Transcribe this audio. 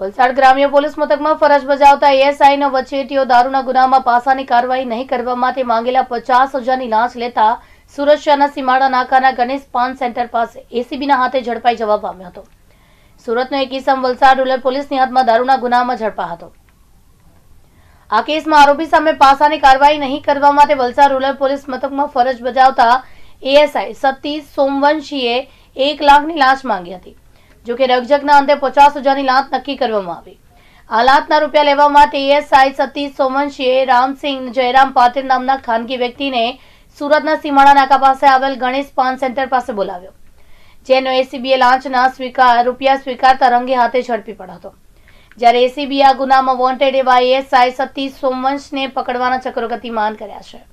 વલસાડ ગ્રામ્ય પોલીસ મથકમાં ફરજ બજાવતા એએસઆઈના વચેટીઓ દારૂના ગુનામાં પાસાની કાર્યવાહી નહીં કરવા માટે માંગેલા પચાસ હજારની લાંચ લેતા સુરત સીમાડા નાકાના ગણેશ પાન સેન્ટર પાસે એસીબીના હાથે ઝડપાઈ જવા પામ્યો હતો સુરતનો એક ઇસમ વલસાડ રૂરલ પોલીસની હાથમાં દારૂના ગુનામાં ઝડપા હતો આ કેસમાં આરોપી સામે પાસાની કાર્યવાહી નહીં કરવા માટે વલસાડ રૂરલ પોલીસ મથકમાં ફરજ બજાવતા એએસઆઈ સતીશ સોમવંશીએ એક લાખની લાંચ માંગી હતી જો કે રકઝકના અંતે પચાસ હજારની લાંચ નક્કી કરવામાં આવી આ લાંચના રૂપિયા લેવા માટે એએસઆઈ સતીશ સોમંશીએ રામસિંહ જયરામ પાટીલ નામના ખાનગી વ્યક્તિને સુરતના સીમાડા નાકા પાસે આવેલ ગણેશ પાન સેન્ટર પાસે બોલાવ્યો જેનો એસીબીએ લાંચના સ્વીકાર રૂપિયા સ્વીકારતા રંગે હાથે ઝડપી પડ્યો હતો જ્યારે એસીબી આ ગુનામાં વોન્ટેડ એવા એએસઆઈ સતીશ સોમવંશને પકડવાના ચક્રો ગતિમાન કર્યા છે